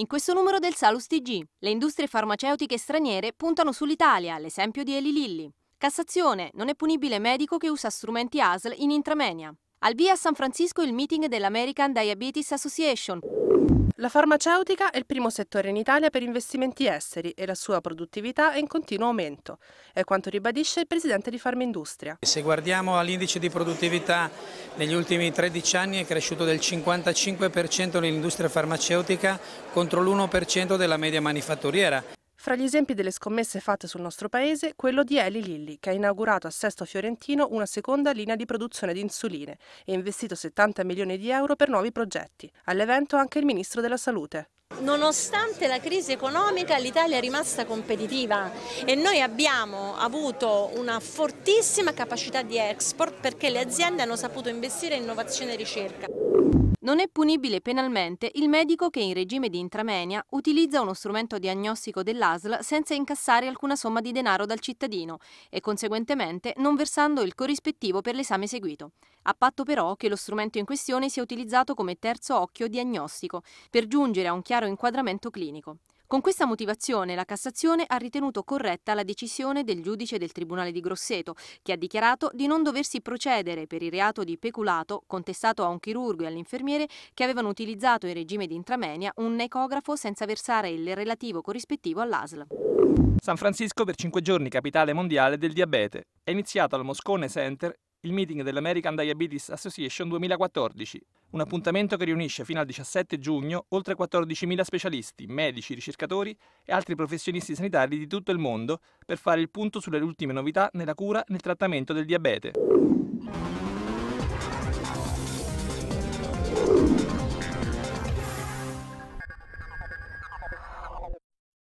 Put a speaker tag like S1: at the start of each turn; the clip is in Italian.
S1: in
S2: questo numero del Salus TG. Le industrie farmaceutiche straniere puntano sull'Italia, l'esempio di Eli Lilli. Cassazione, non è punibile medico che usa strumenti ASL in intramenia. Al via a San Francisco
S1: il meeting dell'American Diabetes Association. La farmaceutica è il primo settore in Italia per investimenti esteri e la sua produttività è in continuo aumento, è quanto ribadisce il presidente di Farmindustria.
S3: Se guardiamo all'indice di produttività negli ultimi 13 anni è cresciuto del 55% nell'industria farmaceutica contro l'1% della media manifatturiera.
S1: Fra gli esempi delle scommesse fatte sul nostro paese, quello di Eli Lilli, che ha inaugurato a Sesto Fiorentino una seconda linea di produzione di insuline e investito 70 milioni di euro per nuovi progetti. All'evento anche il Ministro della Salute.
S2: Nonostante la crisi economica l'Italia è rimasta competitiva e noi abbiamo avuto una fortissima capacità di export perché le aziende hanno saputo investire in innovazione e ricerca. Non è punibile penalmente il medico che in regime di intramenia utilizza uno strumento diagnostico dell'ASL senza incassare alcuna somma di denaro dal cittadino e conseguentemente non versando il corrispettivo per l'esame seguito, a patto però che lo strumento in questione sia utilizzato come terzo occhio diagnostico per giungere a un chiaro inquadramento clinico. Con questa motivazione la Cassazione ha ritenuto corretta la decisione del giudice del Tribunale di Grosseto, che ha dichiarato di non doversi procedere per il reato di peculato contestato a un chirurgo e all'infermiere che avevano utilizzato in regime di intramenia un necografo senza versare il relativo corrispettivo all'ASL.
S3: San Francisco per cinque giorni capitale mondiale del diabete. È iniziato al Moscone Center il meeting dell'American Diabetes Association 2014. Un appuntamento che riunisce fino al 17 giugno oltre 14.000 specialisti, medici, ricercatori e altri professionisti sanitari di tutto il mondo per fare il punto sulle ultime novità nella cura e nel trattamento del diabete.